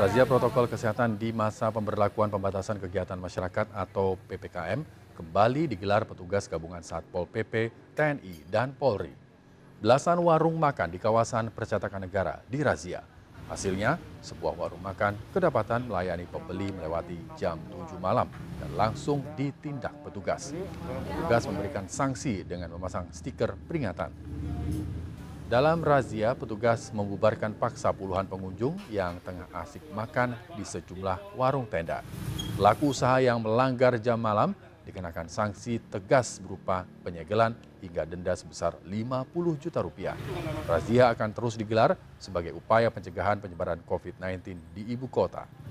Razia protokol kesehatan di masa pemberlakuan pembatasan kegiatan masyarakat atau PPKM kembali digelar petugas gabungan Satpol PP, TNI, dan Polri. Belasan warung makan di kawasan percetakan negara di Razia. Hasilnya, sebuah warung makan kedapatan melayani pembeli melewati jam 7 malam dan langsung ditindak petugas. Petugas memberikan sanksi dengan memasang stiker peringatan. Dalam razia, petugas membubarkan paksa puluhan pengunjung yang tengah asik makan di sejumlah warung tenda. Pelaku usaha yang melanggar jam malam dikenakan sanksi tegas berupa penyegelan hingga denda sebesar 50 juta rupiah. Razia akan terus digelar sebagai upaya pencegahan penyebaran COVID-19 di ibu kota.